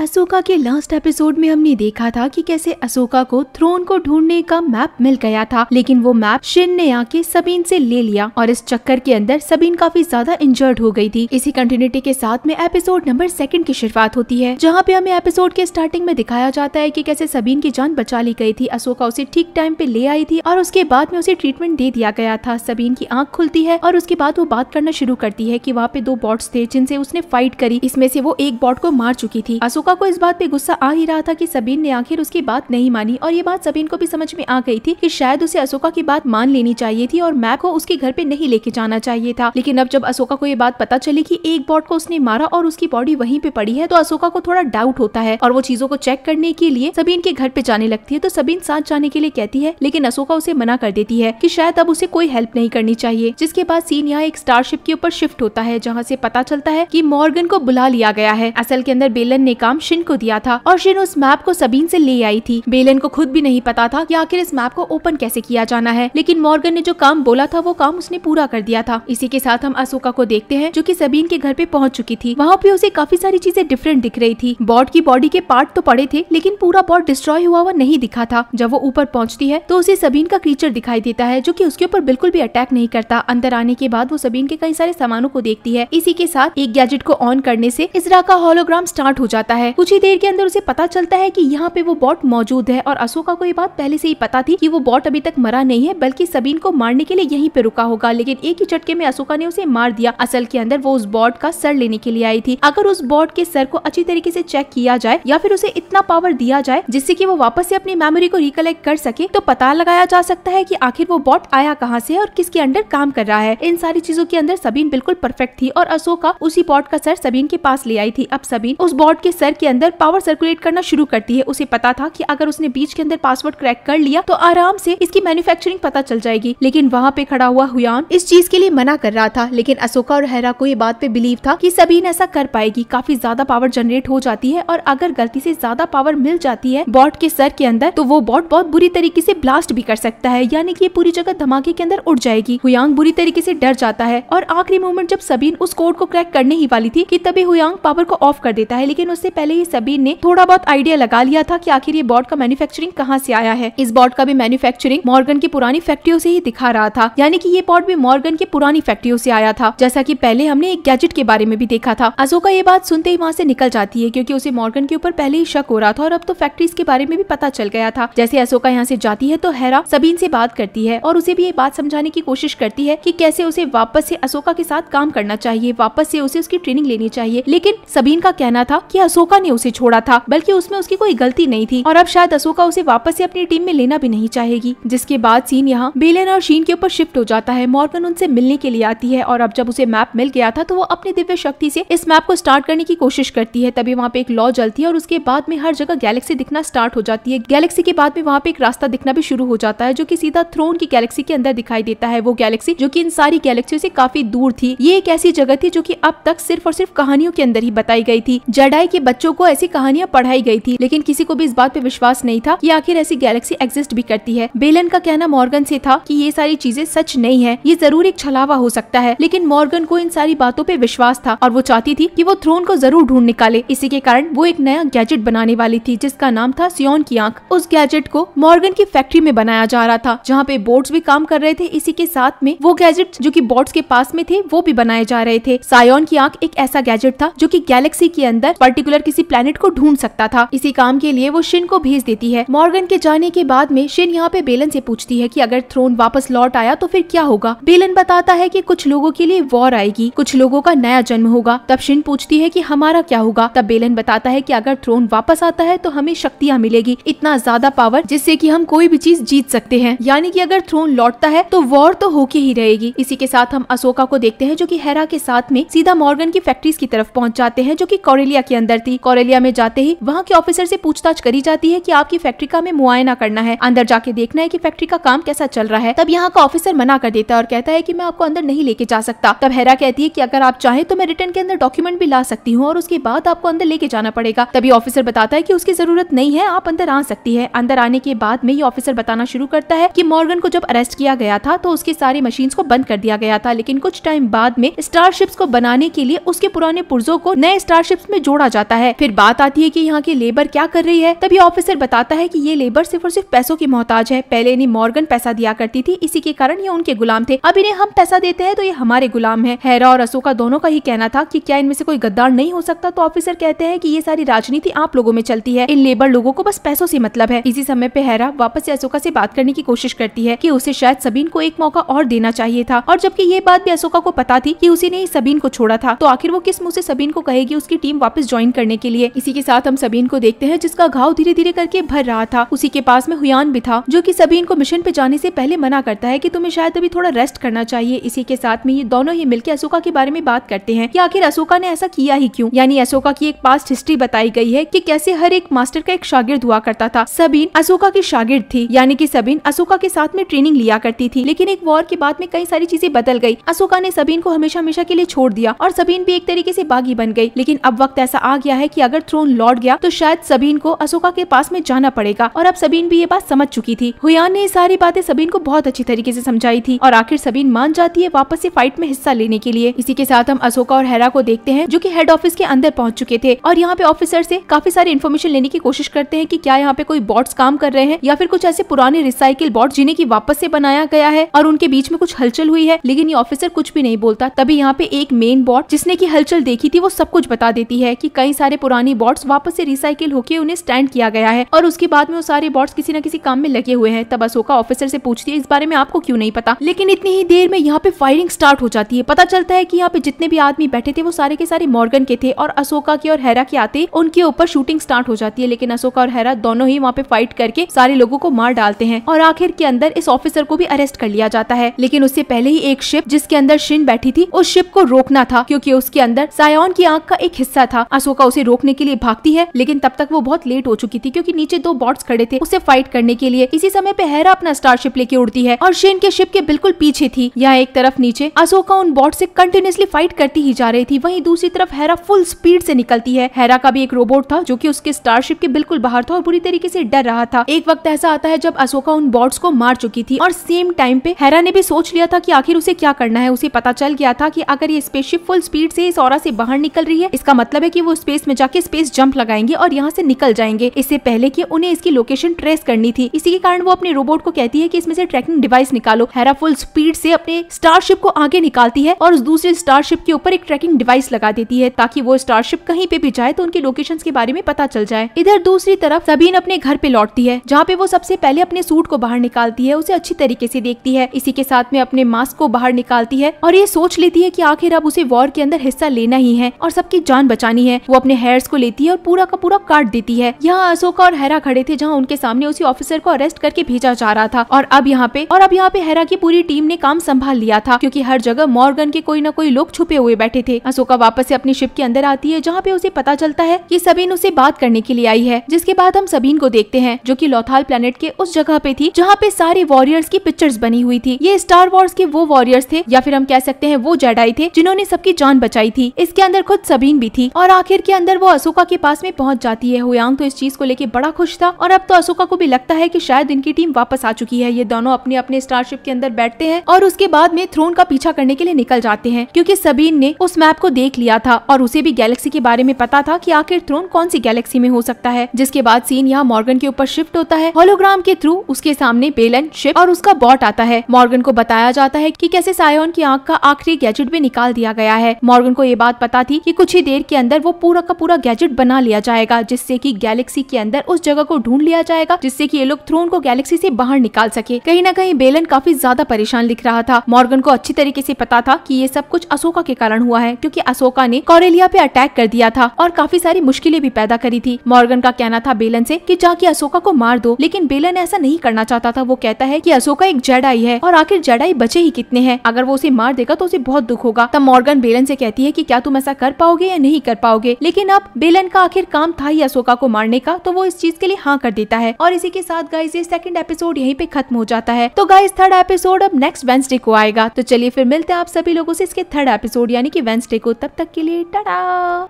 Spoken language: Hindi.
अशोका के लास्ट एपिसोड में हमने देखा था कि कैसे अशोका को थ्रोन को ढूंढने का मैप मिल गया था लेकिन वो मैप शिन ने आके सबीन से ले लिया और इस चक्कर के अंदर सबीन काफी ज्यादा इंजर्ड हो गई थी इसी कंटिन्यूटी के साथ में एपिसोड नंबर सेकंड की शुरुआत होती है जहाँ पे हमें एपिसोड के स्टार्टिंग में दिखाया जाता है की कैसे सबीन की जान बचा ली गई थी अशोका उसे ठीक टाइम पे ले आई थी और उसके बाद में उसे ट्रीटमेंट दे दिया गया था सबीन की आंख खुलती है और उसके बाद वो बात करना शुरू करती है की वहाँ पे दो बॉट्स थे जिनसे उसने फाइट करी इसमें से वो एक बॉट को मार चुकी थी अशोका अशोका को इस बात पे गुस्सा आ ही रहा था कि सबीन ने आखिर उसकी बात नहीं मानी और ये बात सबीन को भी समझ में आ गई थी कि शायद उसे अशोका की बात मान लेनी चाहिए थी और मैप को उसके घर पे नहीं लेके जाना चाहिए था लेकिन अब जब अशोका को ये बात पता चली की एक बॉट को उसने मारा और उसकी बॉडी वहीं पे पड़ी है तो अशोका को थोड़ा डाउट होता है और वो चीजों को चेक करने के लिए सबीन के घर पे जाने लगती है तो सबीन साथ जाने के लिए कहती है लेकिन अशोका उसे मना कर देती है की शायद अब उसे कोई हेल्प नहीं करनी चाहिए जिसके बाद सीन यहाँ एक स्टारशिप के ऊपर शिफ्ट होता है जहाँ से पता चलता है की मॉर्गन को बुला लिया गया है असल के अंदर बेलन ने काम नाम शिन को दिया था और शिन उस मैप को सबीन से ले आई थी बेलन को खुद भी नहीं पता था कि आखिर इस मैप को ओपन कैसे किया जाना है लेकिन मॉर्गन ने जो काम बोला था वो काम उसने पूरा कर दिया था इसी के साथ हम अशोका को देखते हैं जो की सबीन के घर पे पहुंच चुकी थी वहाँ पे उसे काफी सारी चीजें डिफरेंट दिख रही थी बॉड की बॉडी के पार्ट तो पड़े थे लेकिन पूरा बॉड डिस्ट्रॉय हुआ हुआ नहीं दिखा था जब वो ऊपर पहुँचती है तो उसे सबीन का क्रीचर दिखाई देता है जो की उसके ऊपर बिल्कुल भी अटैक नहीं करता अंदर आने के बाद वो सबीन के कई सारे सामानों को देखती है इसी के साथ एक गैजेट को ऑन करने से इसरा का होलोग्राम स्टार्ट हो जाता है है कुछ ही देर के अंदर उसे पता चलता है की यहाँ पे वो बॉट मौजूद है और अशोका को ये बात पहले से ही पता थी की वो बॉट अभी तक मरा नहीं है बल्कि सबीन को मारने के लिए यहीं पे रुका होगा लेकिन एक ही चटके में अशोका ने उसे मार दिया असल के अंदर वो उस बॉट का सर लेने के लिए आई थी अगर उस बॉट के सर को अच्छी तरीके से चेक किया जाए या फिर उसे इतना पावर दिया जाए जिससे की वो वापस से अपनी मेमोरी को रिकलेक्ट कर सके तो पता लगाया जा सकता है की आखिर वो बॉट आया कहाँ से और किसके अंडर काम कर रहा है इन सारी चीजों के अंदर सबीन बिल्कुल परफेक्ट थी और अशोका उसी बॉट का सर सबीन के पास ले आई थी अब सबीन उस बॉट के सर के अंदर पावर सर्कुलेट करना शुरू करती है उसे पता था कि अगर उसने बीच के अंदर पासवर्ड क्रैक कर लिया तो आराम से इसकी मैन्युफैक्चरिंग पता चल जाएगी लेकिन वहाँ पे खड़ा हुआ हुयान इस चीज के लिए मना कर रहा था लेकिन अशोका और हैरा को ये बात पे बिलीव था की सभी ऐसा कर पाएगी काफी ज्यादा पावर जनरेट हो जाती है और अगर गलती से ज्यादा पावर मिल जाती है बॉट के सर के अंदर तो वो बॉट बहुत बुरी तरीके से ब्लास्ट भी कर सकता है यानी कि ये पूरी जगह धमाके के अंदर उड़ जाएगी हुयांग बुरी तरीके से डर जाता है और आखिरी मोमेंट जब सबीन उस कोड को क्रैक करने ही वाली थी कि तभी हुयांग पावर को ऑफ कर देता है लेकिन उससे पहले पहले ही सभी ने थोड़ा बहुत आइडिया लगा लिया था कि आखिर ये बोर्ड का मैन्युफैक्चरिंग कहाँ से आया है इस बोर्ड का भी मैन्युफैक्चरिंग मॉर्गन की पुरानी फैक्ट्रियों से ही दिखा रहा था यानी कि ये बोर्ड भी मॉर्गन की पुरानी फैक्ट्रियों से आया था जैसा की पहले हमने एक गैजेट के बारे में भी देखा था अशोका ये बात सुनते ही वहाँ से निकल जाती है क्यूँकी उसे मॉर्गन के ऊपर पहले ही शक हो रहा था और अब तो फैक्ट्रीज के बारे में भी पता चल गया था जैसे अशोका यहाँ से जाती है तो हैरा सबीन से बात करती है और उसे भी ये बात समझाने की कोशिश करती है कि कैसे उसे वापस से अशोका के साथ काम करना चाहिए वापस से उसे उसकी ट्रेनिंग लेनी चाहिए लेकिन सबीन का कहना था कि अशोका अशोका ने उसे छोड़ा था बल्कि उसमें उसकी कोई गलती नहीं थी और अब शायद अशोका उसे वापस ऐसी अपनी टीम में लेना भी नहीं चाहेगी जिसके बाद सीन यहाँ बेलन और शीन के ऊपर शिफ्ट हो जाता है मॉर्गन उनसे मिलने के लिए आती है और अब जब उसे मैप मिल गया था तो वो अपनी दिव्य शक्ति से इस मैप को स्टार्ट करने की कोशिश करती है तभी वहाँ पे एक लॉ जलती है और उसके बाद में हर जगह गैलेक्सी दिखना स्टार्ट हो जाती है गैलेक्सी के बाद में वहाँ पे एक रास्ता दिखना भी शुरू हो जाता है जो की सीधा थ्रोन की गैलेक्सी के अंदर दिखाई देता है वो गैलेक्सी जो की इन सारी गैलेक्सियों से काफी दूर थी ये एक ऐसी जगह थी जो की अब तक सिर्फ और सिर्फ कहानियों के अंदर ही बताई गई थी जडाई के बच्चे बच्चों को ऐसी कहानियाँ पढ़ाई गयी थी लेकिन किसी को भी इस बात पे विश्वास नहीं था की आखिर ऐसी गैलेक्सी एग्जिस्ट भी करती है बेलन का कहना मॉर्गन से था की ये सारी चीजें सच नहीं है ये जरूर एक छलावा हो सकता है लेकिन मॉर्गन को इन सारी बातों पे विश्वास था और वो चाहती थी कि वो थ्रोन को जरूर ढूंढ निकाले इसी के कारण वो एक नया गैजेट बनाने वाली थी जिसका नाम था सियोन की आंख उस गैजेट को मॉर्गन की फैक्ट्री में बनाया जा रहा था जहाँ पे बोर्ड्स भी काम कर रहे थे इसी के साथ में वो गैजेट जो की बोर्ड्स के पास में थे वो भी बनाए जा रहे थे सायोन की आंख एक ऐसा गैजेट था जो की गैलेक्सी के अंदर पर्टिकुलर किसी प्लेनेट को ढूंढ सकता था इसी काम के लिए वो शिन को भेज देती है मॉर्गन के जाने के बाद में शिन यहाँ पे बेलन से पूछती है कि अगर थ्रोन वापस लौट आया तो फिर क्या होगा बेलन बताता है कि कुछ लोगों के लिए वॉर आएगी कुछ लोगों का नया जन्म होगा तब शिन पूछती है कि हमारा क्या होगा तब बेलन बताता है कि अगर थ्रोन वापस आता है तो हमें शक्तियाँ मिलेगी इतना ज्यादा पावर जिससे कि हम कोई भी चीज जीत सकते हैं यानी कि अगर थ्रोन लौटता है तो वॉर तो होके ही रहेगी इसी के साथ हम अशोका को देखते हैं जो कि हैरा के साथ में सीधा मॉर्गन की फैक्ट्रीज की तरफ पहुंच जाते हैं जो कि कोरेलिया के अंदर थी कोरेलिया में जाते ही वहाँ के ऑफिसर से पूछताछ करी जाती है की आपकी फैक्ट्री का में मुआयना करना है अंदर जाके देखना है की फैक्ट्री का काम कैसा चल रहा है तब यहाँ का ऑफिसर मना कर देता है और कहता है की मैं आपको अंदर नहीं लेके जा सकता तब हैरा कहती है की अगर आप चाहें तो मैं रिटर्न के अंदर डॉक्यूमेंट भी ला सकती हूँ और उसके बाद आपको अंदर लेके जाना पड़ेगा तभी ऑफिसर बताता है की उसकी जरूरत नहीं है आप अंदर आ सकती है अंदर आने के बाद में ही ऑफिसर बताना शुरू करता है की मॉर्गन को जब अरेस्ट किया गया था तो उसके सारे मशीन को बंद कर दिया गया था लेकिन कुछ टाइम बाद में स्टारशिप्स को बनाने के लिए उसके पुराने पुर्जों को नए स्टारशिप्स में जोड़ा जाता है है फिर बात आती है की यहाँ की लेबर क्या कर रही है तभी ऑफिसर बताता है की ये लेबर सिर्फ और सिर्फ पैसों की मोहताज है पहले इन्हें मॉर्गन पैसा दिया करती थी इसी के कारण ये उनके गुलाम थे अब इन्हें हम पैसा देते हैं तो ये हमारे गुलाम है हैरा और अशोका दोनों का ही कहना था की क्या इनमें से कोई गद्दार नहीं हो सकता तो ऑफिसर कहते हैं की ये सारी राजनीति आप लोगों में चलती है इन लेबर लोगों को बस पैसों से मतलब है इसी समय पे हैरा वापस से अशोका से बात करने की कोशिश करती है कि उसे शायद सबीन को एक मौका और देना चाहिए था और जबकि ये बात भी अशोका को पता थी कि उसी ने ही सबीन को छोड़ा था तो आखिर वो किस मुँह से सबीन को कहेगी उसकी टीम वापस ज्वाइन करने के लिए इसी के साथ हम सबीन को देखते हैं जिसका घाव धीरे धीरे करके भर रहा था उसी के पास में हुयान भी था जो की सबीन को मिशन पे जाने से पहले मना करता है की तुम्हें शायद अभी थोड़ा रेस्ट करना चाहिए इसी के साथ में ये दोनों ही मिलकर अशोका के बारे में बात करते हैं की आखिर अशोका ने ऐसा किया ही क्यूँ यानी अशोका की एक पास्ट हिस्ट्री बताई गई है की कैसे हर एक मास्टर का एक शागिर्द हुआ करता था सबीन अशोका की शागिर्द थी यानी की सबीन अशोका के साथ में ट्रेनिंग लिया करती थी लेकिन एक वॉर के बाद में कई सारी चीजें बदल गई अशोका ने सबीन को हमेशा हमेशा के लिए छोड़ दिया और सबीन भी एक तरीके से बागी बन गई लेकिन अब वक्त ऐसा आ गया है है कि अगर थ्रोन लौट गया तो शायद सबीन को अशोका के पास में जाना पड़ेगा और अब सबीन भी ये बात समझ चुकी थी हुयान ने सारी बातें सबीन को बहुत अच्छी तरीके से समझाई थी और आखिर सबीन मान जाती है वापस से फाइट में हिस्सा लेने के लिए इसी के साथ हम अशोका और हैरा को देखते हैं जो की हेड ऑफिस के अंदर पहुँच चुके थे और यहाँ पे ऑफिसर से काफी सारी इन्फॉर्मेशन लेने की कोशिश करते हैं की क्या यहाँ पे कोई बॉट्स काम कर रहे हैं या फिर कुछ ऐसे पुराने रिसाइकिल बॉट जिन्हें की वापस से बनाया गया है और उनके बीच में कुछ हलचल हुई है लेकिन ये ऑफिसर कुछ भी नहीं बोलता तभी यहाँ पे एक मेन बॉट जिसने की हलचल देखी थी वो सब कुछ बता देती है की कई सारे पुरानी बॉट्स वापस से रिसाइकिल होकर उन्हें स्टैंड किया गया है और उसके बाद में वो सारे बॉट्स किसी न किसी काम में लगे हुए हैं तब अशोका ऑफिसर से पूछती है इस बारे में आपको क्यों नहीं पता लेकिन इतनी ही देर में यहाँ पे फायरिंग स्टार्ट हो जाती है पता चलता है की यहाँ पे जितने भी आदमी बैठे थे वो सारे के सारे मॉर्गन के थे और अशोका के और हैरा के आते उनके ऊपर शूटिंग स्टार्ट हो जाती है लेकिन अशोका और हैरा दोनों ही वहाँ पे फाइट करके सारे लोगों को मार डालते हैं और आखिर के अंदर इस ऑफिसर को भी अरेस्ट कर लिया जाता है लेकिन उससे पहले ही एक शिप जिसके अंदर शिन बैठी थी उस शिप को रोकना था क्योंकि उसके अंदर सायोन की आंख का एक हिस्सा था अशोका उसे उसे रोकने के लिए भागती है लेकिन तब तक वो बहुत लेट हो चुकी थी क्योंकि नीचे दो बॉट्स खड़े थे उसे फाइट करने के लिए इसी समय पे हैरा अपना स्टारशिप लेके उड़ती है और शेन के शिप के बिल्कुल पीछे थी यहाँ एक तरफ नीचे अशोका उन बॉट से कंटिन्यूसली फाइट करती ही जा रही थी वहीं दूसरी तरफ हैरा फुल स्पीड से निकलती है हैरा का भी एक रोबोट था जो कि उसके स्टारशिप के बिल्कुल बाहर था और बुरी तरीके से डर रहा था एक वक्त ऐसा आता है जब अशोका उन बॉट्स को मार चुकी थी और सेम टाइम पे हैरा ने भी सोच लिया था की आखिर उसे क्या करना है उसे पता चल गया था की अगर ये स्पेसशिप फुल स्पीड से इस और से बाहर निकल रही है इसका मतलब है की वो स्पेस में जाके स्पेस जंप लगाएंगे और यहाँ से निकल जाएंगे इससे पहले की उन्हें इसकी लोकेशन ट्रेस करनी थी इसी के कारण वो अपने रोबोट को कहती है की इसमें से ट्रैकिंग डिवाइस निकालो हैरा फुल स्पीड से अपने स्टारशिप को आगे निकालती है और उस दूसरे स्टारशिप के ऊपर एक ट्रैकिंग डिवाइस लगा देती है ताकि वो स्टारशिप कहीं पे भी जाए तो उनके लोकेशन के बारे में पता चल जाए इधर दूसरी तरफ सबीन अपने घर पे लौटती है जहाँ पे वो सबसे पहले अपने सूट को बाहर निकालती है उसे अच्छी तरीके से देखती है इसी के साथ में अपने मास्क को बाहर निकालती है और ये सोच लेती है की आखिर अब उसे वॉर के अंदर हिस्सा लेना ही है और सबकी जान बचानी है वो अपने हेयर्स को लेती है और पूरा का पूरा काट देती है यहाँ अशोका और हैरा खड़े थे जहाँ उनके सामने उसी ऑफिसर को अरेस्ट करके भेजा जा रहा था और अब यहाँ पे और अब यहाँ पे हैरा की पूरी टीम ने काम संभाल लिया था क्यूँकी हर जगह मॉर्गन के कोई न कोई लोग छुपे हुए बैठे थे अशोका वापस ऐसी अपनी शिप के अंदर आती है जहाँ पे उसे पता चलता है की सबीन उसे बात करने के लिए आई है जिसके बाद हम सबीन को देखते हैं जो की लोथाल प्लेनेट के उस जगह पे थी जहाँ पे सारे वॉरियर्स की पिक्चर्स बनी हुई थी ये स्टार वॉर्स के वो वॉरियर्स थे या फिर हम कह सकते हैं वो जेडाई थे जिन्होंने सबकी जान बचाई थी इसके अंदर खुद सबीन भी थी और आखिर के अंदर अंदर वो अशोका के पास में पहुंच जाती है हुयांग तो इस चीज को लेकर बड़ा खुश था और अब तो अशोका को भी लगता है की शायद इनकी टीम वापस आ चुकी है ये दोनों अपने अपने स्टारशिप के अंदर बैठते हैं और उसके बाद में थ्रोन का पीछा करने के लिए निकल जाते हैं क्योंकि सबीन ने उस मैप को देख लिया था और उसे भी गैलेक्सी के बारे में पता था की आखिर थ्रोन कौन सी गैलेक्सी में हो सकता है जिसके बाद सीन यहाँ मॉर्गन के ऊपर शिफ्ट होता है होलोग्राम के थ्रू उसके सामने बेलन शिप और उसका बॉट आता है मॉर्गन को बताया जाता है की कैसे सायोन की आँख का आखिरी गैजेट भी निकाल दिया गया है मॉर्गन को ये बात पता थी की कुछ ही देर के अंदर वो पूरा पूरा गैजेट बना लिया जाएगा जिससे की गैलेक्सी के अंदर उस जगह को ढूंढ लिया जाएगा जिससे की ये लोग थ्रोन को गैलेक्सी से बाहर निकाल सके कहीं ना कहीं बेलन काफी ज्यादा परेशान दिख रहा था मॉर्गन को अच्छी तरीके से पता था कि ये सब कुछ अशोका के कारण हुआ है क्योंकि अशोका ने कॉरेलिया पे अटैक कर दिया था और काफी सारी मुश्किलें भी पैदा करी थी मॉर्गन का कहना था बेलन से कि जाके अशोका को मार दो लेकिन बेलन ऐसा नहीं करना चाहता था वो कहता है कि अशोका एक जडाई है और आखिर जडाई बचे ही कितने हैं अगर वो उसे मार देगा तो उसे बहुत दुख होगा तब मॉर्गन बेलन से कहती है कि क्या तुम ऐसा कर पाओगे या नहीं कर पाओगे लेकिन लेकिन अब बेलन का आखिर काम था ही अशोका को मारने का तो वो इस चीज के लिए हाँ कर देता है और इसी के साथ गाइज ये सेकंड एपिसोड यहीं पे खत्म हो जाता है तो गाइज थर्ड एपिसोड अब नेक्स्ट वेंसडे को आएगा तो चलिए फिर मिलते हैं आप सभी लोगों से इसके थर्ड एपिसोड यानी कि वेंसडे को तब तक के लिए टाटा